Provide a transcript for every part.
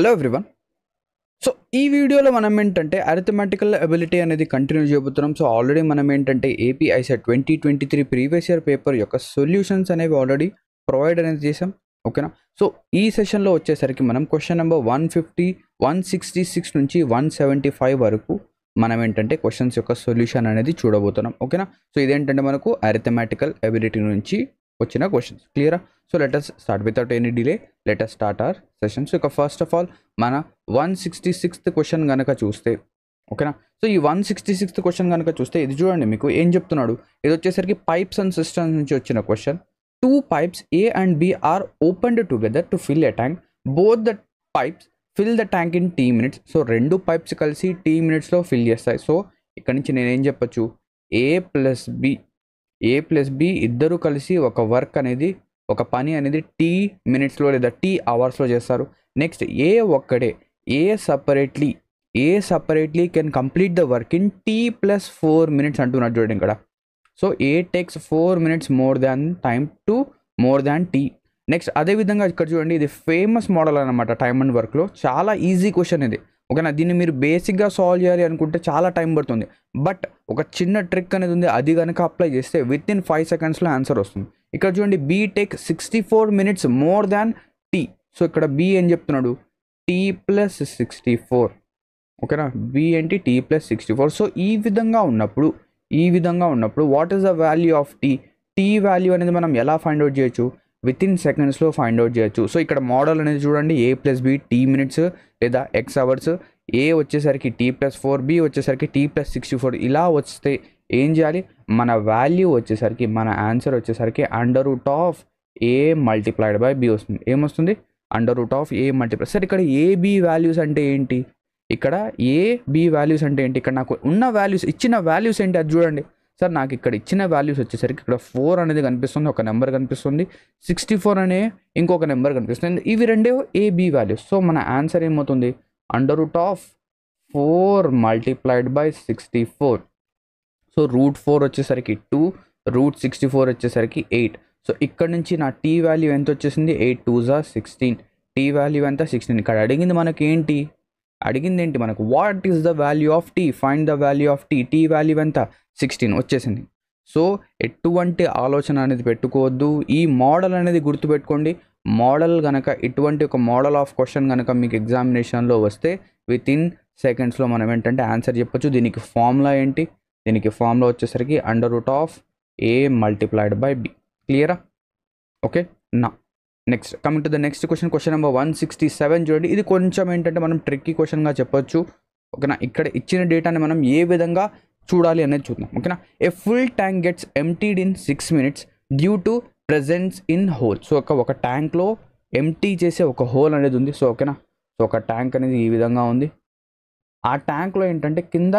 Hello everyone so ఈ వీడియోలో మనం ఏంటంటే అరిథమెటికల్ అబిలిటీ అనేది కంటిన్యూ చేయబోతున్నాం సో ఆల్రెడీ మనం ఏంటంటే APICET twenty twenty three previous year paper యొక్క సొల్యూషన్స్ అనేవి ఆల్రెడీ ప్రొవైడ్ అనేది చేసాం ఓకేనా సో ఈ సెషన్లో వచ్చేసరికి మనం question number one fifty one sixty six నుంచి వన్ సెవెంటీ ఫైవ్ వరకు మనం ఏంటంటే క్వశ్చన్స్ యొక్క సొల్యూషన్ అనేది చూడబోతున్నాం ఓకేనా సో ఇదేంటంటే మనకు అరిథమెటికల్ అబిలిటీ నుంచి వచ్చిన క్వశ్చన్స్ క్లియరా so let's start without any delay let's start our sessions ఇక ఫస్ట్ ఆఫ్ ఆల్ మన వన్ సిక్స్టీ సిక్స్త్ క్వశ్చన్ కనుక చూస్తే ఓకేనా సో ఈ వన్ సిక్స్టీ సిక్స్త్ క్వశ్చన్ కనుక చూస్తే ఇది చూడండి మీకు ఏం చెప్తున్నాడు ఇది వచ్చేసరికి పైప్స్ అండ్ సిస్టమ్స్ నుంచి వచ్చిన question two pipes A and B are opened together to fill a tank both the pipes fill the tank in T minutes so రెండు పైప్స్ కలిసి టీ మినిట్స్లో ఫిల్ చేస్తాయి సో ఇక్కడ నుంచి నేనేం చెప్పచ్చు A plus B A plus B ఇద్దరు కలిసి ఒక వర్క్ అనేది ఒక పని అనేది టీ మినిట్స్లో లేదా టీ అవర్స్లో చేస్తారు నెక్స్ట్ ఏ ఒక్కడే A separately A separately can complete the work in T plus four minutes అంటున్నాడు చూడండి ఇక్కడ so A takes four minutes more than time to more than T next అదేవిధంగా ఇక్కడ చూడండి ఇది ఫేమస్ మోడల్ అనమాట టైమ్ అండ్ వర్క్లో చాలా ఈజీ క్వశ్చన్ ఇది ఓకేనా దీన్ని మీరు బేసిక్గా సాల్వ్ చేయాలి అనుకుంటే చాలా టైం పడుతుంది బట్ ఒక చిన్న ట్రిక్ అనేది ఉంది అది కనుక అప్లై చేస్తే విత్ ఇన్ ఫైవ్ సెకండ్స్లో ఆన్సర్ వస్తుంది ఇక్కడ చూడండి B takes sixty four minutes more than T so ఇక్కడ బి ఏం చెప్తున్నాడు టీ ప్లస్ సిక్స్టీ ఫోర్ ఓకేనా బి ఏంటి T plus sixty four so ఈ విధంగా ఉన్నప్పుడు ఈ విధంగా ఉన్నప్పుడు what is the value of T T value అనేది మనం ఎలా ఫైండ్ అవుట్ చేయొచ్చు విత్ ఇన్ సెకండ్స్లో ఫైండ్ అవుట్ చేయొచ్చు సో ఇక్కడ మోడల్ అనేది చూడండి A plus B tea minutes లేదా ఎక్స్ అవర్స్ ఏ వచ్చేసరికి టీ ప్లస్ ఫోర్ బి వచ్చేసరికి టీ ప్లస్ సిక్స్టీ ఫోర్ ఇలా వస్తే ఏం చేయాలి మన వాల్యూ వచ్చేసరికి మన ఆన్సర్ వచ్చేసరికి under root of A multiplied by B వస్తుంది ఏమొస్తుంది under root of A multiply sir ఇక్కడ బి వాల్యూస్ అంటే ఏంటి ఇక్కడ ఏ బి వాల్యూస్ అంటే ఏంటి ఇక్కడ నాకు ఉన్న వాల్యూస్ ఇచ్చిన వాల్యూస్ ఏంటి అది చూడండి సార్ నాకు ఇక్కడ ఇచ్చిన వాల్యూస్ వచ్చేసరికి ఇక్కడ ఫోర్ అనేది కనిపిస్తుంది ఒక నెంబర్ కనిపిస్తుంది సిక్స్టీ ఫోర్ అనే ఇంకొక నెంబర్ కనిపిస్తుంది ఇవి రెండే ఏబి వాల్యూస్ సో మన ఆన్సర్ ఏమవుతుంది under root of four multiplied by sixty four so root four వచ్చేసరికి టూ రూట్ సిక్స్టీ ఫోర్ వచ్చేసరికి ఎయిట్ సో ఇక్కడ నుంచి నా టీ వాల్యూ ఎంత వచ్చేసింది ఎయిట్ టూ జా సిక్స్టీన్ టీ వాల్యూ ఎంత సిక్స్టీన్ ఇక్కడ అడిగింది మనకి ఏంటి అడిగింది ఏంటి మనకు what is the value of T find the value of T T value ఎంత సిక్స్టీన్ వచ్చేసింది సో ఎటువంటి ఆలోచన అనేది పెట్టుకోవద్దు ఈ మోడల్ అనేది గుర్తుపెట్టుకోండి మోడల్ కనుక ఇటువంటి ఒక మోడల్ ఆఫ్ క్వశ్చన్ కనుక మీకు ఎగ్జామినేషన్లో వస్తే విత్ ఇన్ సెకండ్స్లో మనం ఏంటంటే ఆన్సర్ చెప్పొచ్చు దీనికి ఫార్ములా ఏంటి దీనికి ఫార్ములా వచ్చేసరికి under root of A multiplied by B క్లియరా ఓకే నా next coming to the next question question number one sixty seven చూడండి ఇది కొంచెం ఏంటంటే మనం ట్రిక్కీ క్వశ్చన్గా చెప్పొచ్చు ఓకేనా ఇక్కడ ఇచ్చిన డేటాని మనం ఏ విధంగా చూడాలి అనేది చూద్దాం ఓకేనా a full tank gets emptied in six minutes due to presence in hole so ఒక ఒక ట్యాంక్లో ఎంటీ చేసే ఒక హోల్ అనేది ఉంది సో ఓకేనా సో ఒక ట్యాంక్ అనేది ఈ విధంగా ఉంది ఆ ట్యాంక్లో ఏంటంటే కింద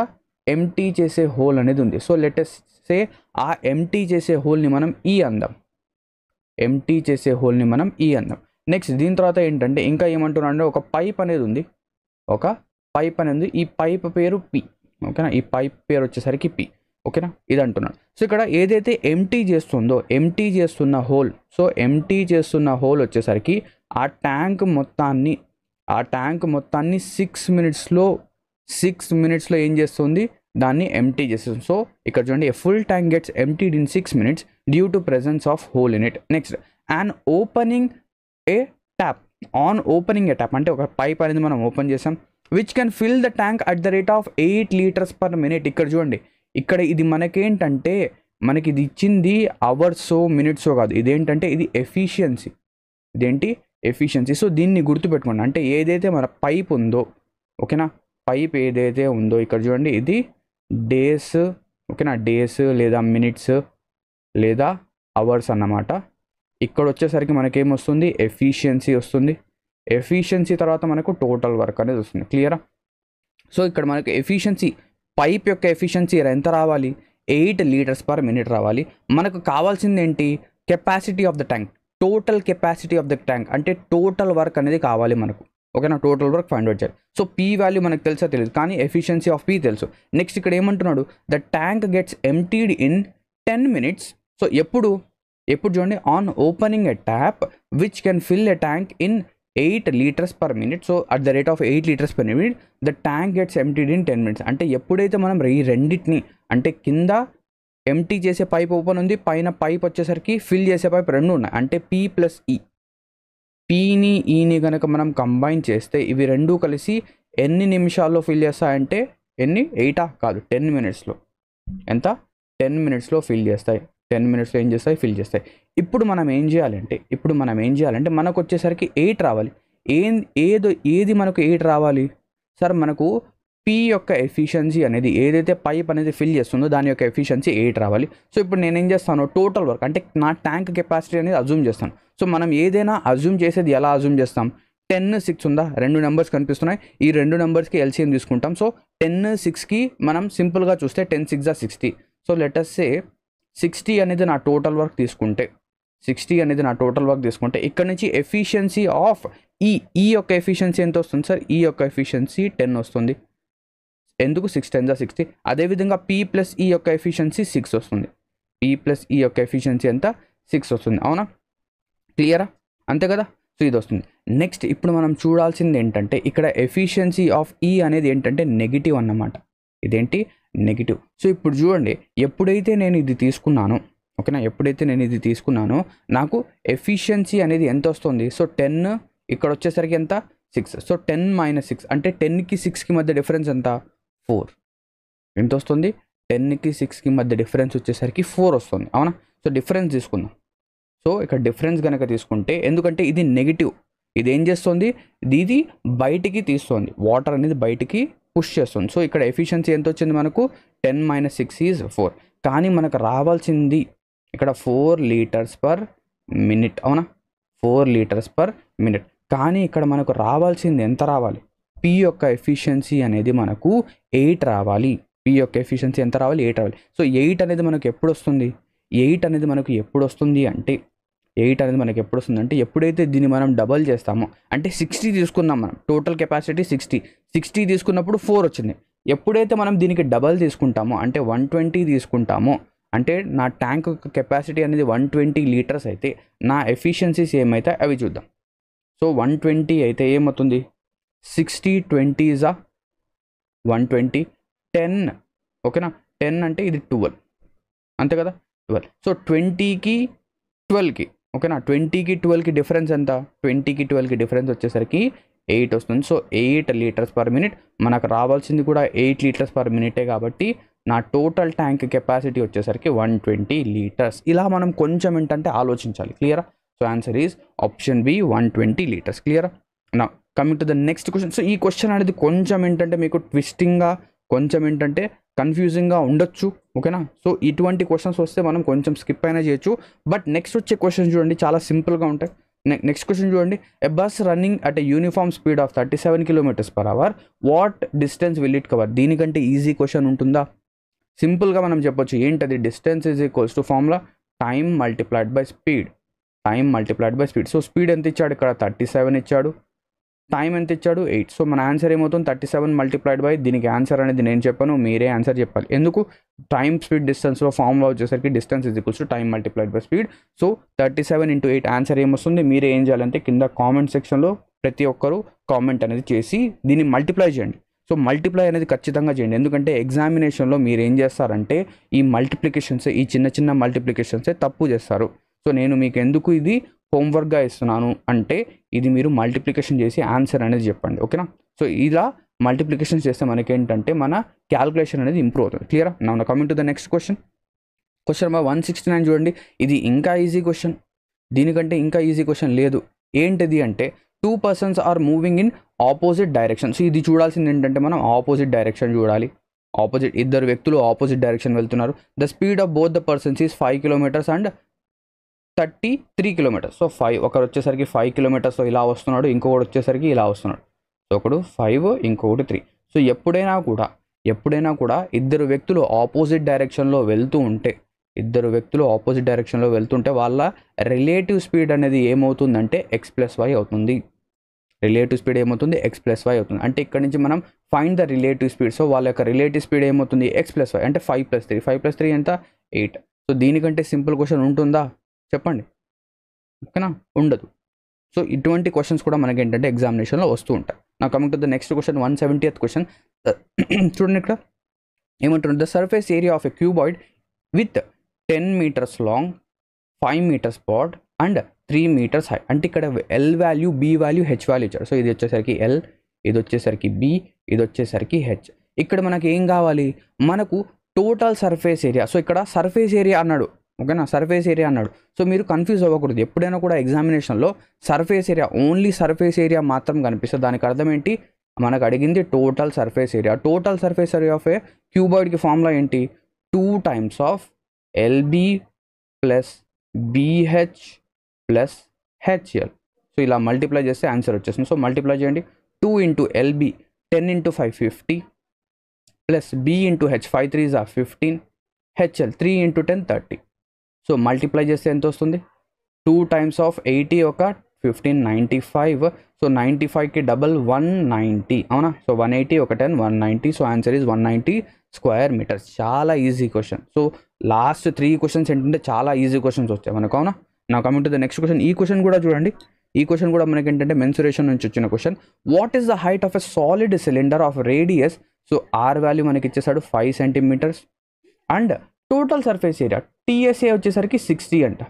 ఎంటీ చేసే హోల్ అనేది ఉంది సో లెటెస్ట్ సే ఆ ఎంటీ చేసే హోల్ని మనం ఈ e అందాం ఎంటీ చేసే హోల్ని మనం ఈ e అందాం నెక్స్ట్ దీని తర్వాత ఏంటంటే ఇంకా ఏమంటున్నా అంటే ఒక పైప్ అనేది ఉంది ఒక పైప్ అనేది ఈ పైప్ పేరు పి ఓకేనా ఈ పైప్ పేరు వచ్చేసరికి పి ఓకేనా ఇది అంటున్నాడు సో ఇక్కడ ఏదైతే ఎంటీ చేస్తుందో ఎంటీ చేస్తున్న హోల్ సో ఎంటీ చేస్తున్న హోల్ వచ్చేసరికి ఆ ట్యాంక్ మొత్తాన్ని ఆ ట్యాంక్ మొత్తాన్ని సిక్స్ మినిట్స్లో సిక్స్ మినిట్స్లో ఏం చేస్తుంది దాన్ని ఎంటీ చేస్తుంది సో ఇక్కడ చూడండి full tank gets emptied in six minutes due to presence of hole in it next and opening a tap on opening a tap అంటే ఒక పైప్ అనేది మనం ఓపెన్ చేసాం which can fill the tank at the rate of eight litres per minute ఇక్కడ చూడండి ఇక్కడ ఇది మనకేంటంటే మనకి ఇది ఇచ్చింది అవర్సో మినిట్సో కాదు ఇదేంటంటే ఇది ఎఫిషియన్సీ ఇదేంటి ఎఫిషియన్సీ సో దీన్ని గుర్తుపెట్టుకోండి అంటే ఏదైతే మన పైప్ ఉందో ఓకేనా పైప్ ఏదైతే ఉందో ఇక్కడ చూడండి ఇది డేస్ ఓకేనా డేస్ లేదా మినిట్స్ లేదా అవర్స్ అన్నమాట ఇక్కడ వచ్చేసరికి మనకేమొస్తుంది ఎఫిషియన్సీ వస్తుంది ఎఫిషియన్సీ తర్వాత మనకు టోటల్ వర్క్ అనేది వస్తుంది క్లియరా సో ఇక్కడ మనకు ఎఫిషియన్సీ పైప్ యొక్క ఎఫిషియన్సీ ఎంత రావాలి ఎయిట్ లీటర్స్ పర్ మినిట్ రావాలి మనకు కావాల్సింది ఏంటి capacity of the tank total capacity of the tank అంటే టోటల్ వర్క్ అనేది కావాలి మనకు ఓకేనా టోటల్ వర్క్ ఫైండ్ అవుట్ చేయాలి సో పీ వాల్యూ మనకు తెలుసా తెలియదు కానీ ఎఫిషియన్సీ ఆఫ్ పీ తెలుసు నెక్స్ట్ ఇక్కడ ఏమంటున్నాడు the tank gets emptied in ten minutes so ఎప్పుడు ఎప్పుడు చూడండి on opening a tap which can fill a tank in eight litres per minute so at the rate of eight litres per minute the tank gets emptied in ten minutes అంటే ఎప్పుడైతే మనం ఈ రెండింటిని అంటే కింద ఎంటీ చేసే pipe open ఉంది పైన పైప్ వచ్చేసరికి ఫిల్ చేసే పైప్ రెండు ఉన్నాయి అంటే పీ ప్లస్ ఈ e. పీని ఈని e కనుక మనం కంబైన్ చేస్తే ఇవి రెండు కలిసి ఎన్ని నిమిషాల్లో ఫిల్ చేస్తాయంటే ఎన్ని ఎయిటా కాదు టెన్ మినిట్స్లో ఎంత టెన్ మినిట్స్లో ఫిల్ చేస్తాయి టెన్ మినిట్స్ ఏం చేస్తాయి ఫిల్ చేస్తాయి ఇప్పుడు మనం ఏం చేయాలంటే ఇప్పుడు మనం ఏం చేయాలంటే మనకు వచ్చేసరికి ఎయిట్ రావాలి ఏం ఏదో ఏది మనకు ఎయిట్ రావాలి సార్ మనకు పీ యొక్క ఎఫిషియన్సీ అనేది ఏదైతే పైప్ అనేది ఫిల్ చేస్తుందో దాని యొక్క ఎఫిషియన్సీ ఎయిట్ రావాలి సో ఇప్పుడు నేనేం చేస్తాను టోటల్ వర్క్ అంటే నా ట్యాంక్ కెపాసిటీ అనేది అజ్యూమ్ చేస్తాను సో మనం ఏదైనా అజ్యూమ్ చేసేది ఎలా అజ్యూమ్ చేస్తాం టెన్ సిక్స్ ఉందా రెండు నెంబర్స్ కనిపిస్తున్నాయి ఈ రెండు నెంబర్స్కి ఎల్సీఎం తీసుకుంటాం సో టెన్ సిక్స్కి మనం సింపుల్గా చూస్తే ten six sixty so let's say sixty అనేది నా టోటల్ వర్క్ తీసుకుంటే సిక్స్టీ అనేది నా టోటల్ వర్క్ తీసుకుంటే ఇక్కడ నుంచి ఎఫిషియన్సీ ఆఫ్ ఈ ఈ యొక్క ఎఫిషియన్సీ ఎంత వస్తుంది సార్ ఈ యొక్క ఎఫిషియన్సీ టెన్ వస్తుంది ఎందుకు సిక్స్ టెన్ జా సిక్స్టీ అదేవిధంగా పీ ప్లస్ ఈ యొక్క ఎఫిషియన్సీ సిక్స్ వస్తుంది పీ ప్లస్ ఈ యొక్క ఎఫిషియన్సీ ఎంత సిక్స్ వస్తుంది అవునా క్లియరా అంతే కదా సో ఇది వస్తుంది నెక్స్ట్ ఇప్పుడు మనం చూడాల్సింది ఏంటంటే ఇక్కడ ఎఫిషియన్సీ ఆఫ్ ఈ అనేది ఏంటంటే నెగిటివ్ అన్నమాట ఇదేంటి నెగిటివ్ సో ఇప్పుడు చూడండి ఎప్పుడైతే నేను ఇది తీసుకున్నానో ఓకేనా ఎప్పుడైతే నేను ఇది తీసుకున్నానో నాకు ఎఫిషియన్సీ అనేది ఎంత వస్తుంది సో టెన్ ఇక్కడ వచ్చేసరికి ఎంత six so ten minus six అంటే టెన్కి సిక్స్కి మధ్య డిఫరెన్స్ ఎంత ఫోర్ ఎంత వస్తుంది టెన్కి సిక్స్కి మధ్య డిఫరెన్స్ వచ్చేసరికి ఫోర్ వస్తుంది అవునా సో డిఫరెన్స్ తీసుకుందాం సో ఇక్కడ డిఫరెన్స్ కనుక తీసుకుంటే ఎందుకంటే ఇది నెగిటివ్ ఇది ఏం చేస్తుంది ఇది బయటికి తీస్తుంది వాటర్ అనేది బయటికి పుష్ చేస్తుంది సో ఇక్కడ ఎఫిషియన్సీ ఎంత వచ్చింది మనకు ten minus six is four కానీ మనకు రావాల్సింది ఇక్కడ ఫోర్ లీటర్స్ పర్ మినిట్ అవునా ఫోర్ లీటర్స్ పర్ మినిట్ కానీ ఇక్కడ మనకు రావాల్సింది ఎంత రావాలి పి యొక్క ఎఫిషియన్సీ అనేది మనకు ఎయిట్ రావాలి పి యొక్క ఎఫిషియన్సీ ఎంత రావాలి ఎయిట్ రావాలి సో ఎయిట్ అనేది మనకు ఎప్పుడు వస్తుంది ఎయిట్ అనేది మనకు ఎప్పుడు వస్తుంది అంటే ఎయిట్ అనేది మనకి ఎప్పుడు వస్తుందంటే ఎప్పుడైతే దీన్ని మనం డబల్ చేస్తామో అంటే సిక్స్టీ తీసుకున్నాం మనం టోటల్ కెపాసిటీ సిక్స్టీ సిక్స్టీ తీసుకున్నప్పుడు ఫోర్ వచ్చింది ఎప్పుడైతే మనం దీనికి డబల్ తీసుకుంటామో అంటే వన్ ట్వంటీ తీసుకుంటామో అంటే నా ట్యాంక్ కెపాసిటీ అనేది వన్ ట్వంటీ లీటర్స్ అయితే నా ఎఫిషియన్సీస్ ఏమైతే అవి చూద్దాం సో వన్ ట్వంటీ అయితే ఏమవుతుంది సిక్స్టీ ట్వంటీ ఇజా వన్ ట్వంటీ టెన్ ఓకేనా టెన్ అంటే ఇది ట్వెల్వ్ అంతే కదా ట్వెల్వ్ సో ట్వంటీకి ట్వెల్వ్కి ఓకేనా ట్వంటీకి ట్వెల్వ్కి డిఫరెన్స్ ఎంత ట్వంటీకి ట్వెల్వ్కి డిఫరెన్స్ వచ్చేసరికి ఎయిట్ వస్తుంది so eight litres per minute మనకు రావాల్సింది కూడా ఎయిట్ లీటర్స్ పర్ మినిటే కాబట్టి నా టోటల్ ట్యాంక్ కెపాసిటీ వచ్చేసరికి వన్ ట్వంటీ లీటర్స్ ఇలా మనం కొంచెం ఏంటంటే ఆలోచించాలి క్లియరా so answer is option B one twenty litres క్లియరా నా coming to the next question so ఈ క్వశ్చన్ అనేది కొంచెం ఏంటంటే మీకు ట్విస్టింగ్గా కొంచెం ఏంటంటే కన్ఫ్యూజింగ్గా ఉండొచ్చు ఓకేనా సో ఇటువంటి క్వశ్చన్స్ వస్తే మనం కొంచెం స్కిప్ అయినా చేయొచ్చు బట్ నెక్స్ట్ వచ్చే క్వశ్చన్ చూడండి చాలా సింపుల్గా ఉంటాయి నెక్స్ట్ క్వశ్చన్ చూడండి a bus running at a uniform speed of thirty seven kilometres per hour what distance will it cover దీనికంటే ఈజీ క్వశ్చన్ ఉంటుందా సింపుల్గా మనం చెప్పొచ్చు ఏంటది distance is equals to formula time multiplied by speed time multiplied by speed so speed ఎంత ఇచ్చాడు ఇక్కడ thirty seven ఇచ్చాడు టైం ఎంత ఇచ్చాడు ఎయిట్ సో మన ఆన్సర్ ఏమవుతుంది థర్టీ సెవెన్ మల్టిప్లైడ్ బై దీనికి ఆన్సర్ అనేది నేను చెప్పాను మీరే ఆన్సర్ చెప్పాలి ఎందుకు టైం స్పీడ్ డిస్టెన్స్లో ఫామ్లో వచ్చేసరికి డిస్టెన్స్ ఇది equals time multiplied by speed so thirty seven into eight answer ఏమొస్తుంది మీరే ఏం చేయాలంటే కింద కామెంట్ సెక్షన్లో ప్రతి ఒక్కరూ కామెంట్ అనేది చేసి దీన్ని మల్టిప్లై చేయండి సో మల్టిప్లై అనేది ఖచ్చితంగా చేయండి ఎందుకంటే ఎగ్జామినేషన్లో మీరు ఏం చేస్తారంటే ఈ మల్టిప్లికేషన్స్ ఈ చిన్న చిన్న మల్టిప్లికేషన్సే తప్పు చేస్తారు సో నేను మీకు ఎందుకు ఇది హోంవర్క్గా ఇస్తున్నాను అంటే ఇది మీరు మల్టిప్లికేషన్ చేసి ఆన్సర్ అనేది చెప్పండి ఓకేనా సో ఇలా మల్టిప్లికేషన్ చేస్తే మనకేంటంటే మన క్యాల్కులేషన్ అనేది ఇంప్రూవ్ అవుతుంది క్లియరా నా coming to the next question question number one sixty nine చూడండి ఇది ఇంకా ఈజీ క్వశ్చన్ దీనికంటే ఇంకా ఈజీ క్వశ్చన్ లేదు ఏంటిది అంటే two persons are moving in opposite direction so ఇది చూడాల్సింది ఏంటంటే మనం ఆపోజిట్ డైరెక్షన్ చూడాలి ఆపోజిట్ ఇద్దరు వ్యక్తులు ఆపోజిట్ డైరెక్షన్ వెళ్తున్నారు the speed of both the persons is five kilometres and thirty three kilometres so five ఒకరు వచ్చేసరికి ఫైవ్ కిలోమీటర్స్ ఇలా వస్తున్నాడు ఇంకొకటి వచ్చేసరికి ఇలా వస్తున్నాడు సో ఒకడు ఫైవ్ ఇంకొకటి త్రీ సో ఎప్పుడైనా కూడా ఎప్పుడైనా కూడా ఇద్దరు వ్యక్తులు ఆపోజిట్ డైరెక్షన్లో వెళ్తూ ఉంటే ఇద్దరు వ్యక్తులు ఆపోజిట్ డైరెక్షన్లో వెళ్తుంటే వాళ్ళ రిలేటివ్ స్పీడ్ అనేది ఏమవుతుందంటే ఎక్స్ ప్లస్ వై అవుతుంది రిలేటివ్ స్పీడ్ ఏమవుతుంది ఎక్స్ ప్లస్ వై అవుతుంది అంటే ఇక్కడ నుంచి మనం find the relative speed so వాళ్ళ యొక్క రిలేటివ్ స్పీడ్ ఏమవుతుంది ఎక్స్ ప్లస్ వై అంటే five plus three five plus three ఎంత ఎయిట్ సో దీనికంటే సింపుల్ క్వశ్చన్ ఉంటుందా చెప్పండి ఓకేనా ఉండదు సో ఇటువంటి క్వశ్చన్స్ కూడా మనకి ఏంటంటే ఎగ్జామినేషన్లో వస్తూ ఉంటాయి నా coming to the next question one seventy eighth question చూడండి ఇక్కడ ఏమంటుంది the surface area of a cuboid with ten metres long five metres broad and three metres high అంటే ఇక్కడ L value B value H value ఇచ్చారు so ఇది వచ్చేసరికి L ఇది వచ్చేసరికి బి ఇది వచ్చేసరికి హెచ్ ఇక్కడ మనకి ఏం కావాలి మనకు టోటల్ సర్ఫేస్ ఏరియా సో ఇక్కడ సర్ఫేస్ ఏరియా అన్నాడు ఓకేనా సర్ఫేస్ ఏరియా అన్నాడు సో మీరు కన్ఫ్యూజ్ అవ్వకూడదు ఎప్పుడైనా కూడా ఎగ్జామినేషన్లో surface area only surface area మాత్రం కనిపిస్తుంది దానికి అర్థం ఏంటి మనకు అడిగింది total surface area total surface area of a క్యూబాయిడ్కి ఫార్ములా ఏంటి two times of LB plus BH plus HL so ఇలా మల్టిప్లై చేస్తే ఆన్సర్ వచ్చేస్తుంది సో మల్టిప్లై చేయండి two into LB ten into five fifty plus B into H five three of fifteen HL three into ten thirty so multiply చేస్తే ఎంత వస్తుంది two times of eighty ఒక fifteen ninety five so ninety ఫైవ్కి double one ninety అవునా so one eighty ఒక ten one ninety so answer is one ninety square metres చాలా easy question so last three questions ఏంటంటే చాలా easy questions వచ్చాయి మనకు అవునా నా coming to the next question ఈ క్వశ్చన్ కూడా చూడండి ఈ క్వశ్చన్ కూడా మనకి ఏంటంటే మెన్సురేషన్ నుంచి వచ్చిన question what is the height of a solid cylinder of radius so R value మనకి ఇచ్చేసాడు five centimetres and total surface area TSA వచ్చేసరికి సిక్స్టీ అంట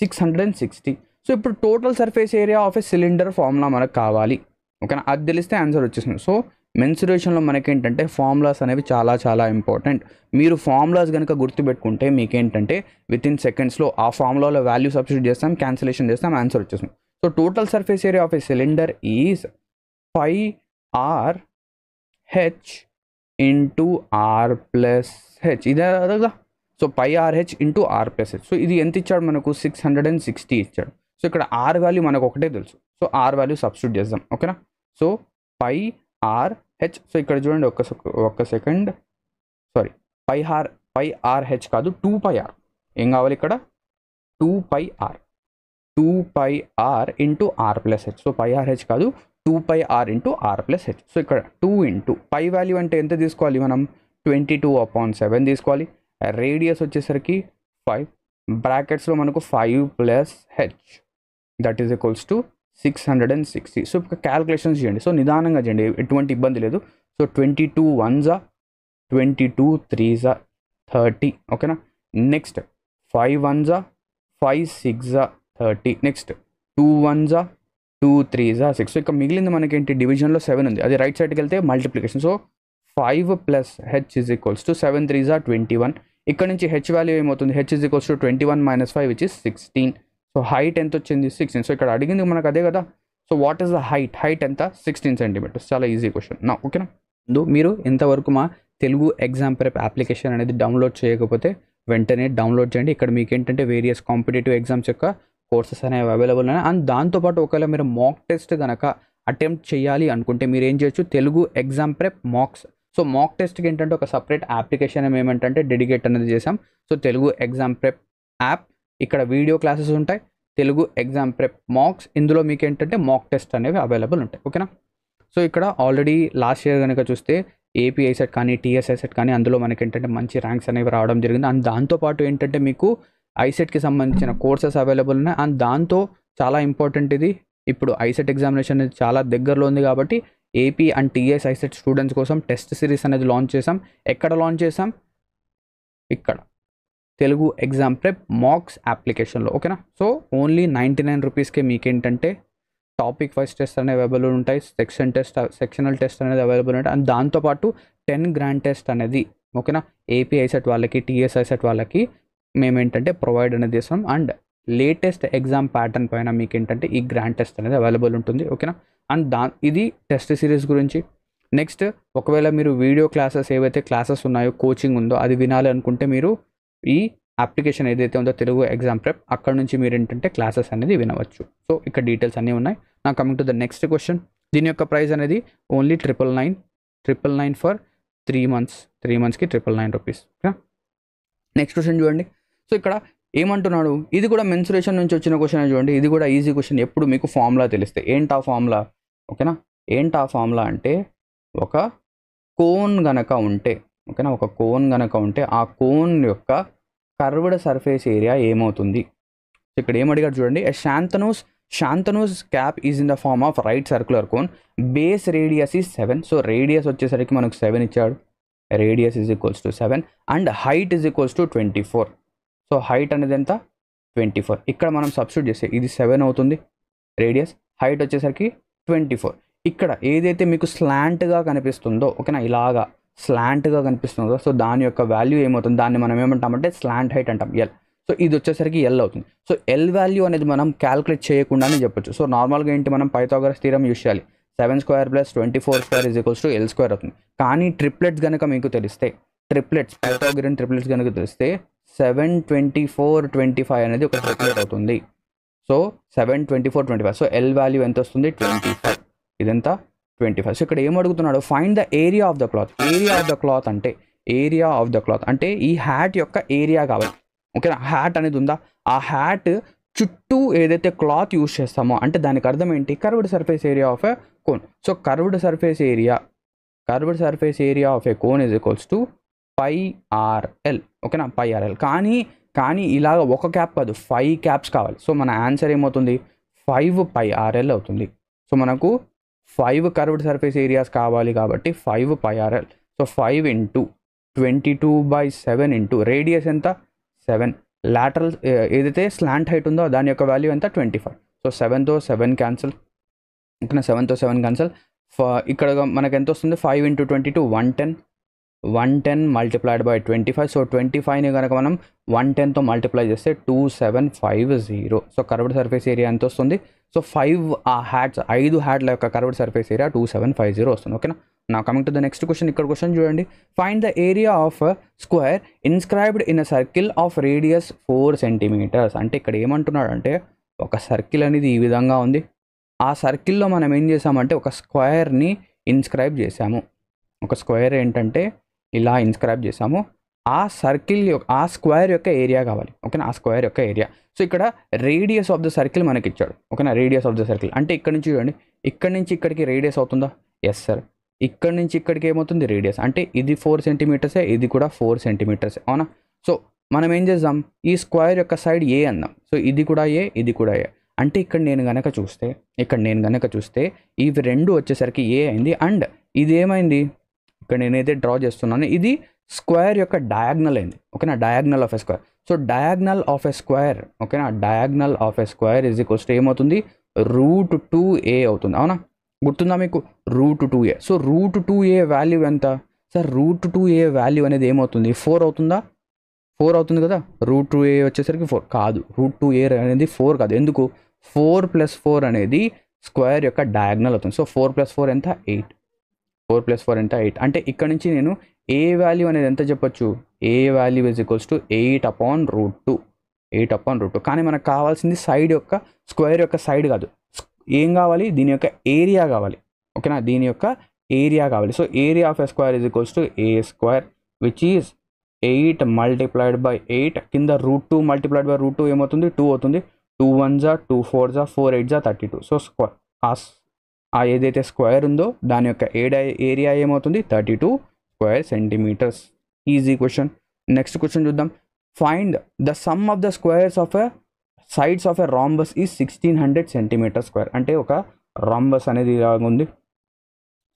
six hundred and sixty so ఇప్పుడు total surface area of a cylinder formula మనకు కావాలి ఓకేనా అది తెలిస్తే ఆన్సర్ వచ్చేసింది సో మెన్సురేషన్లో మనకేంటంటే ఫార్ములాస్ అనేవి చాలా చాలా ఇంపార్టెంట్ మీరు ఫార్ములాస్ కనుక గుర్తుపెట్టుకుంటే మీకేంటంటే విత్ ఇన్ సెకండ్స్లో ఆ ఫార్ములాలో వాల్యూ సబ్స్టిట్యూట్ చేస్తాం క్యాన్సిలేషన్ చేస్తాం ఆన్సర్ వచ్చేసింది so total surface area of a cylinder is five R H into R plus H ఇదే కదా so pi RH into R plus H so ఇది ఎంత ఇచ్చాడు మనకు సిక్స్ హండ్రెడ్ అండ్ సిక్స్టీ ఇచ్చాడు సో ఇక్కడ ఆర్ వాల్యూ మనకు ఒకటే తెలుసు సో ఆర్ వాల్యూ సబ్స్టిట్యూట్ చేద్దాం ఓకేనా so pi R H so ఇక్కడ చూడండి ఒక్క ఒక్క సెకండ్ సారీ పై ఆర్ పై ఆర్ హెచ్ కాదు టూ పై ఆర్ ఏం కావాలి ఇక్కడ two pi R two pi R into R plus H so pi R H కాదు two pi R into R plus H so ఇక్కడ two into pi value అంటే ఎంత తీసుకోవాలి మనం ట్వంటీ టూ అపాన్ సెవెన్ తీసుకోవాలి రేడియస్ వచ్చేసరికి five బ్రాకెట్స్లో మనకు five plus H that is equals to six hundred and sixty so ఇక క్యాల్కులేషన్స్ చేయండి సో నిదానంగా చేయండి ఎటువంటి ఇబ్బంది లేదు సో ట్వంటీ టూ వన్జా ట్వంటీ టూ త్రీజా థర్టీ ఓకేనా నెక్స్ట్ ఫైవ్ వన్జా ఫైవ్ సిక్స్జా థర్టీ నెక్స్ట్ టూ వన్జా టూ త్రీజా సిక్స్ ఇక మిగిలింది మనకేంటి డివిజన్లో సెవెన్ ఉంది అది రైట్ సైడ్కి వెళ్తే multiplication so five plus H is equals to seven త్రీజా ట్వంటీ వన్ ఇక్కడ నుంచి హెచ్ వాల్యూ ఏమవుతుంది H is equals to twenty one minus five which is sixteen so height ఎంత వచ్చింది సిక్స్టీన్ సో ఇక్కడ అడిగింది మనకు అదే కదా so what is the height height ఎంత సిక్స్టీన్ సెంటీమీటర్స్ చాలా ఈజీ క్వశ్చన్ నా ఓకేనా ముందు మీరు ఇంతవరకు మా తెలుగు ఎగ్జామ్ ప్రెప్ అప్లికేషన్ అనేది డౌన్లోడ్ చేయకపోతే వెంటనే డౌన్లోడ్ చేయండి ఇక్కడ మీకు ఏంటంటే వేరియస్ కాంపిటేటివ్ ఎగ్జామ్స్ యొక్క కోర్సెస్ అనేవి అవైలబుల్ ఉన్నాయి అండ్ దాంతోపాటు ఒకవేళ మీరు మాక్ టెస్ట్ కనుక అటెంప్ట్ చేయాలి అనుకుంటే మీరు ఏం చేయొచ్చు Telugu exam prep mocks so mock టెస్ట్కి ఏంటంటే ఒక సపరేట్ అప్లికేషన్ ఏమేమంటే డెడికేట్ అనేది చేసాం so Telugu exam prep app ఇక్కడ వీడియో క్లాసెస్ ఉంటాయి తెలుగు ఎగ్జామ్ ప్రెప్ మాక్స్ ఇందులో మీకు ఏంటంటే మాక్ టెస్ట్ అనేవి అవైలబుల్ ఉంటాయి ఓకేనా సో ఇక్కడ ఆల్రెడీ లాస్ట్ ఇయర్ కనుక చూస్తే ఏపీఐ సెట్ కానీ టీఎస్ఐ సెట్ కానీ అందులో మనకి ఏంటంటే మంచి ర్యాంక్స్ అనేవి రావడం జరిగింది అండ్ దాంతోపాటు ఏంటంటే మీకు ఐసెట్కి సంబంధించిన కోర్సెస్ అవైలబుల్ ఉన్నాయి అండ్ దాంతో చాలా ఇంపార్టెంట్ ఇది ఇప్పుడు ఐసెట్ ఎగ్జామినేషన్ చాలా దగ్గరలో ఉంది కాబట్టి AP and TS ICET students కోసం టెస్ట్ సిరీస్ అనేది లాంచ్ చేసాం ఎక్కడ లాంచ్ చేసాం ఇక్కడ తెలుగు ఎగ్జామ్ ప్రెప్ మాక్స్ అప్లికేషన్లో ఓకేనా సో ఓన్లీ నైంటీ నైన్ రూపీస్కే మీకేంటంటే టాపిక్ వైజ్ టెస్ట్ అనేవి అవైలబుల్ ఉంటాయి సెక్షన్ టెస్ట్ సెక్షనల్ టెస్ట్ అనేది అవైలబుల్ ఉంటాయి అండ్ దాంతోపాటు టెన్ గ్రాండ్ టెస్ట్ అనేది ఓకేనా ఏపీ ఐసెట్ వాళ్ళకి టీఎస్ ఐసెట్ వాళ్ళకి మేము ఏంటంటే ప్రొవైడ్ అనేది చేస్తాం అండ్ లేటెస్ట్ ఎగ్జామ్ ప్యాటర్న్ పైన మీకు ఏంటంటే ఈ గ్రాండ్ టెస్ట్ అనేది అవైలబుల్ ఉంటుంది ఓకేనా అండ్ దా ఇది టెస్ట్ సిరీస్ గురించి నెక్స్ట్ ఒకవేళ మీరు వీడియో క్లాసెస్ ఏవైతే క్లాసెస్ ఉన్నాయో కోచింగ్ ఉందో అది వినాలి అనుకుంటే మీరు ఈ అప్లికేషన్ ఏదైతే ఉందో తెలుగు ఎగ్జామ్ ప్రెప్ అక్కడ నుంచి మీరు ఏంటంటే క్లాసెస్ అనేది వినవచ్చు సో ఇక్కడ డీటెయిల్స్ అన్నీ ఉన్నాయి నా coming to the next question దీని యొక్క ప్రైస్ అనేది only triple nine triple nine for three months three మంత్స్కి triple nine rupees okay next question చూడండి సో ఇక్కడ ఏమంటున్నాడు ఇది కూడా మెన్సురేషన్ నుంచి వచ్చిన క్వశ్చన్ చూడండి ఇది కూడా ఈజీ క్వశ్చన్ ఎప్పుడు మీకు ఫార్ములా తెలిస్తే ఏంటా ఫార్ములా ఓకేనా ఏంటా ఫార్ములా అంటే ఒక కోన్ గనక ఉంటే ఓకేనా ఒక కోన్ గనక ఉంటే ఆ కోన్ యొక్క కర్వ్డ్ సర్ఫేస్ ఏరియా ఏమవుతుంది ఇక్కడ ఏమడిగాడు చూడండి Shantanu's Shantanu's cap is in the form of right circular cone base radius is seven so radius వచ్చేసరికి మనకు సెవెన్ ఇచ్చాడు radius is equals to seven and height is equals to twenty four so height అనేది ఎంత twenty four ఇక్కడ మనం substitute చేస్తే ఇది seven అవుతుంది రేడియస్ హైట్ వచ్చేసరికి ట్వంటీ ఫోర్ ఇక్కడ ఏదైతే మీకు స్లాంట్గా కనిపిస్తుందో ఓకేనా ఇలాగా స్లాంట్గా కనిపిస్తుందో సో దాని యొక్క వాల్యూ ఏమవుతుంది దాన్ని మనం ఏమంటామంటే స్లాంట్ హైట్ అంటాం ఎల్ సో ఇది వచ్చేసరికి ఎల్ అవుతుంది సో ఎల్ వాల్యూ అనేది మనం క్యాలిక్యులేట్ చేయకుండానే చెప్పొచ్చు సో నార్మల్గా ఏంటి మనం పైథాగరస్ స్థిరం యూస్ చేయాలి seven square plus twenty four square is equals to L square అవుతుంది కానీ ట్రిప్లెట్స్ కనుక మీకు తెలిస్తే ట్రిప్లెట్స్ పైథాగరన్ ట్రిప్లెట్స్ కనుక తెలిస్తే seven twenty four twenty five అనేది ఒక సర్క్యులేట్ అవుతుంది so seven twenty four twenty five so L value ఎంత వస్తుంది ట్వంటీ ఫైవ్ ఇదంతా ట్వంటీ ఫైవ్ సో ఇక్కడ ఏం అడుగుతున్నాడు find the area of the cloth area of the cloth అంటే ఏరియా ఆఫ్ ద క్లాత్ అంటే ఈ హ్యాట్ యొక్క ఏరియా కావాలి ఓకేనా హ్యాట్ అనేది ఉందా ఆ హ్యాట్ చుట్టూ ఏదైతే క్లాత్ యూజ్ చేస్తామో అంటే దానికి అర్థం ఏంటి curved surface area of a cone so curved surface area curved surface area of a cone is equals to pi RL ఓకేనా పై ఆర్ఎల్ కానీ కానీ ఇలాగ ఒక క్యాప్ కాదు ఫైవ్ క్యాప్స్ కావాలి సో మన ఆన్సర్ ఏమవుతుంది ఫైవ్ పై ఆర్ఎల్ అవుతుంది సో మనకు ఫైవ్ కర్వ్డ్ సర్ఫేస్ ఏరియాస్ కావాలి కాబట్టి five pi RL so five into twenty two by seven into radius ఎంత సెవెన్ లాటరల్ ఏదైతే స్లాంట్ హైట్ ఉందో దాని యొక్క వాల్యూ ఎంత ట్వంటీ ఫైవ్ సో సెవెన్తో సెవెన్ క్యాన్సిల్ ఇక్కడ సెవెన్తో సెవెన్ క్యాన్సిల్ ఇక్కడ మనకు ఎంత వస్తుంది five into twenty two one ten one ten multiplied by twenty five so twenty ఫైవ్ని కనుక మనం వన్ టెన్తో మల్టిప్లై చేస్తే two seven five zero so curved surface area ఎంత వస్తుంది సో ఫైవ్ ఆ హ్యాడ్స్ ఐదు హ్యాట్ల యొక్క curved surface area two seven five zero వస్తుంది ఓకేనా నా coming to the next question ఇక్కడ క్వశ్చన్ చూడండి find the area of square inscribed in a circle of radius four centimeters అంటే ఇక్కడ ఏమంటున్నాడంటే ఒక సర్కిల్ అనేది ఈ విధంగా ఉంది ఆ సర్కిల్లో మనం ఏం చేసామంటే ఒక స్క్వేర్ని ఇన్స్క్రైబ్ చేసాము ఒక స్క్వేర్ ఏంటంటే ఇలా ఇన్స్క్రైబ్ చేసాము ఆ సర్కిల్ యొక్క ఆ స్క్వేర్ యొక్క ఏరియా కావాలి ఓకేనా ఆ స్క్వేర్ యొక్క ఏరియా సో ఇక్కడ రేడియస్ ఆఫ్ ద సర్కిల్ మనకి ఇచ్చాడు ఓకేనా రేడియస్ ఆఫ్ ద సర్కిల్ అంటే ఇక్కడ నుంచి చూడండి ఇక్కడ నుంచి ఇక్కడికి రేడియస్ అవుతుందా ఎస్ సార్ ఇక్కడ నుంచి ఇక్కడికి ఏమవుతుంది రేడియస్ అంటే ఇది ఫోర్ సెంటీమీటర్సే ఇది కూడా ఫోర్ సెంటీమీటర్స్ అవునా సో మనం ఏం చేద్దాం ఈ స్క్వేర్ యొక్క సైడ్ ఏ అందాం సో ఇది కూడా ఏ ఇది కూడా ఏ అంటే ఇక్కడ నేను కనుక చూస్తే ఇక్కడ నేను కనుక చూస్తే ఇవి రెండు వచ్చేసరికి ఏ అయింది అండ్ ఇది ఏమైంది ఇక్కడ నేనైతే డ్రా చేస్తున్నాను ఇది స్క్వేర్ యొక్క డయాగ్నల్ అయింది ఓకేనా diagonal of a square so diagonal of a square ఓకేనా diagonal of a square is equals to ఏమవుతుంది రూట్ టూ ఏ అవుతుంది అవునా గుర్తుందా మీకు root two a so root two a value ఎంత sir root two a value అనేది ఏమవుతుంది four అవుతుందా ఫోర్ అవుతుంది కదా రూట్ టూ ఏ వచ్చేసరికి ఫోర్ కాదు రూట్ టూ ఏ అనేది ఫోర్ కాదు ఎందుకు ఫోర్ ప్లస్ ఫోర్ అనేది స్క్వేర్ యొక్క డయాగ్నల్ అవుతుంది సో ఫోర్ ప్లస్ ఫోర్ ఎంత ఎయిట్ ఫోర్ ప్లస్ ఫోర్ ఎంత ఎయిట్ అంటే ఇక్కడ నుంచి నేను ఏ వాల్యూ అనేది ఎంత చెప్పొచ్చు a value is equals to eight upon root two eight upon root two కానీ మనకు కావాల్సింది సైడ్ యొక్క స్క్వేర్ యొక్క సైడ్ కాదు ఏం కావాలి దీని యొక్క ఏరియా కావాలి ఓకేనా దీని యొక్క ఏరియా కావాలి so area of a square is equals to a square which is eight multiplied by eight కింద root two multiplied by root two ఏమవుతుంది టూ అవుతుంది టూ వన్ జా టూ ఫోర్ జా ఫోర్ ఎయిట్ జా థర్టీ టూ సో స్క్వేర్ ఆ ఆ ఏదైతే square ఉందో దాని యొక్క ఏడా ఏరియా ఏమవుతుంది thirty two square centimeters easy question next question చూద్దాం find the sum of the squares of a sides of a rhombus is sixteen hundred centimeter square అంటే ఒక రాంబస్ అనేది ఇలాగ ఉంది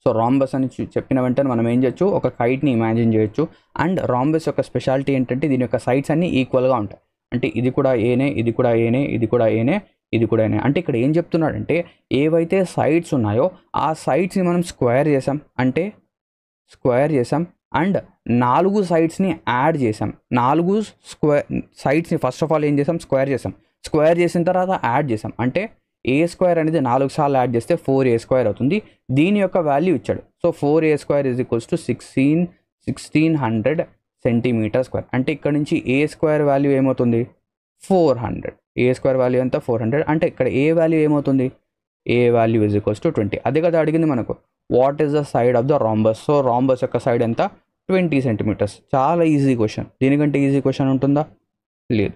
సో రాంబస్ అని చెప్పిన వెంటనే మనం ఏం చేయొచ్చు ఒక కైట్ని ఇమాజిన్ చేయొచ్చు అండ్ రాంబస్ యొక్క స్పెషాలిటీ ఏంటంటే దీని యొక్క సైడ్స్ అన్నీ ఈక్వల్గా ఉంటాయి అంటే ఇది కూడా ఏనే ఇది కూడా ఏనే ఇది కూడా ఏనే ఇది కూడా అంటే ఇక్కడ ఏం చెప్తున్నాడంటే ఏవైతే సైడ్స్ ఉన్నాయో ఆ సైడ్స్ని మనం స్క్వేర్ చేసాం అంటే స్క్వేర్ చేసాం అండ్ నాలుగు సైడ్స్ని యాడ్ చేసాం నాలుగు స్క్వేర్ సైడ్స్ని ఫస్ట్ ఆఫ్ ఆల్ ఏం చేసాం స్క్వేర్ చేసాం స్క్వేర్ చేసిన తర్వాత యాడ్ చేసాం అంటే ఏ స్క్వేర్ అనేది నాలుగు సార్లు యాడ్ చేస్తే ఫోర్ ఏ స్క్వేర్ అవుతుంది దీని యొక్క వాల్యూ ఇచ్చాడు so four a square is equals to sixteen sixteen hundred centimeter square అంటే ఇక్కడ నుంచి ఏ స్క్వేర్ వాల్యూ ఏమవుతుంది four hundred a square value ఎంత ఫోర్ హండ్రెడ్ అంటే ఇక్కడ ఏ వాల్యూ ఏమవుతుంది a value is equals to twenty అదే కదా అడిగింది మనకు what is the side of the rhombus so rhombus యొక్క సైడ్ ఎంత ట్వంటీ సెంటీమీటర్స్ చాలా ఈజీ క్వశ్చన్ దీనికంటే ఈజీ క్వశ్చన్ ఉంటుందా లేదు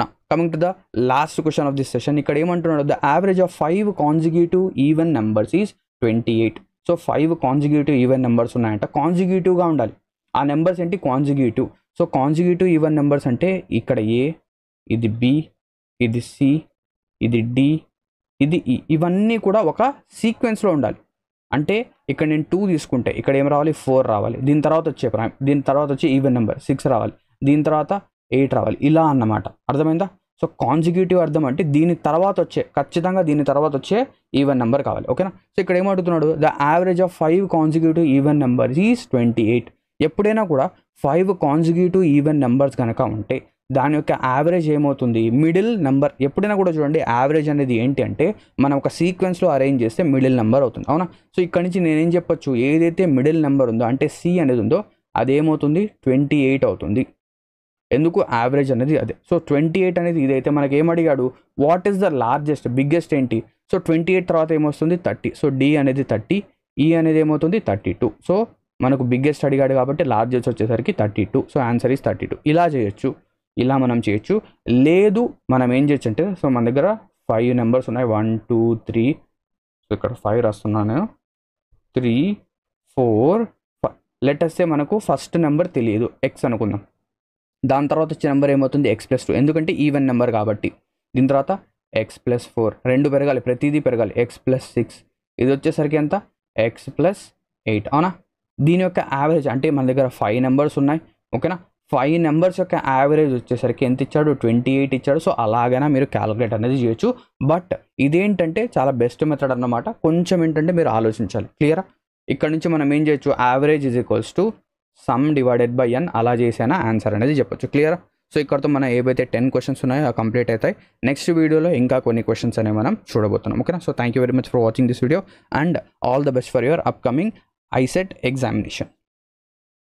నా coming to the last question of this session ఇక్కడ ఏమంటున్నాడు the average of five consecutive even numbers is twenty eight so five consecutive even numbers ఉన్నాయంట కాన్జిగ్యూటివ్గా ఉండాలి ఆ నెంబర్స్ ఏంటి consecutive so consecutive even numbers అంటే ఇక్కడ ఏ ఇది బి ఇది సి ఇది డి ఇది ఈ ఇవన్నీ కూడా ఒక సీక్వెన్స్లో ఉండాలి అంటే ఇక్కడ నేను టూ తీసుకుంటే ఇక్కడ ఏం రావాలి ఫోర్ రావాలి దీని తర్వాత వచ్చే ప్రైమ్ దీని తర్వాత వచ్చి ఈవెన్ నెంబర్ సిక్స్ రావాలి దీని తర్వాత ఎయిట్ రావాలి ఇలా అన్నమాట అర్థమైందా సో కాన్జిక్యూటివ్ అర్థం అంటే దీని తర్వాత వచ్చే ఖచ్చితంగా దీని తర్వాత వచ్చే ఈవెన్ నెంబర్ కావాలి ఓకేనా సో ఇక్కడ ఏమంటున్నాడు the average of five consecutive even numbers is twenty eight ఎప్పుడైనా కూడా ఫైవ్ కాన్జిక్యూటివ్ ఈవెన్ నెంబర్స్ కనుక ఉంటే దాని యొక్క యావరేజ్ ఏమవుతుంది మిడిల్ నెంబర్ ఎప్పుడైనా కూడా చూడండి యావరేజ్ అనేది ఏంటి అంటే మనం ఒక సీక్వెన్స్లో అరేంజ్ చేస్తే మిడిల్ నెంబర్ అవుతుంది అవునా సో ఇక్కడి నుంచి నేనేం చెప్పొచ్చు ఏదైతే మిడిల్ నెంబర్ ఉందో అంటే సి అనేది ఉందో అదేమవుతుంది ట్వంటీ ఎయిట్ అవుతుంది ఎందుకు యావరేజ్ అనేది అదే సో ట్వంటీ ఎయిట్ అనేది ఇదైతే మనకి ఏమడిగాడు what is the largest biggest ఏంటి సో ట్వంటీ ఎయిట్ తర్వాత ఏమొస్తుంది థర్టీ సో డి అనేది థర్టీ ఈ e అనేది ఏమవుతుంది థర్టీ టూ సో మనకు బిగ్గెస్ట్ అడిగాడు కాబట్టి లార్జెస్ట్ వచ్చేసరికి thirty two so answer is thirty two ఇలా చేయొచ్చు ఇలా మనం చేయొచ్చు లేదు మనం ఏం చేయొచ్చు అంటే సో మన దగ్గర ఫైవ్ నెంబర్స్ ఉన్నాయి వన్ టూ త్రీ సో ఇక్కడ ఫైవ్ రాస్తున్నాను త్రీ ఫోర్ ఫైవ్ లెటెస్టే మనకు ఫస్ట్ నెంబర్ తెలియదు ఎక్స్ అనుకుందాం దాని తర్వాత వచ్చే నెంబర్ ఏమవుతుంది ఎక్స్ ప్లస్ టూ ఎందుకంటే ఈవెన్ నెంబర్ కాబట్టి దీని తర్వాత ఎక్స్ ప్లస్ ఫోర్ రెండు పెరగాలి ప్రతిదీ పెరగాలి ఎక్స్ ప్లస్ సిక్స్ ఇది వచ్చేసరికి ఎంత ఎక్స్ ప్లస్ ఎయిట్ అవునా దీని యొక్క యావరేజ్ అంటే మన దగ్గర ఫైవ్ నెంబర్స్ ఉన్నాయి ఓకేనా ఫైవ్ నెంబర్స్ యొక్క యావరేజ్ వచ్చేసరికి ఎంత ఇచ్చాడు ట్వంటీ ఎయిట్ ఇచ్చాడు సో అలాగైనా మీరు క్యాలిక్యులేట్ అనేది చేయొచ్చు బట్ ఇదేంటంటే చాలా బెస్ట్ మెథడ్ అన్నమాట కొంచెం ఏంటంటే మీరు ఆలోచించాలి క్లియరా ఇక్కడ నుంచి మనం ఏం చేయొచ్చు average is equals to sum divided by n అలా చేసేనా ఆన్సర్ అనేది చెప్పొచ్చు క్లియరా సో ఇక్కడతో మనం ఏవైతే టెన్ క్వశ్చన్స్ ఉన్నాయో కంప్లీట్ అవుతాయి నెక్స్ట్ వీడియోలో ఇంకా కొన్ని క్వశ్చన్స్ అనేవి మనం చూడబోతున్నాం ఓకేనా so thank you very much for watching this video and all the best for your upcoming ICET examination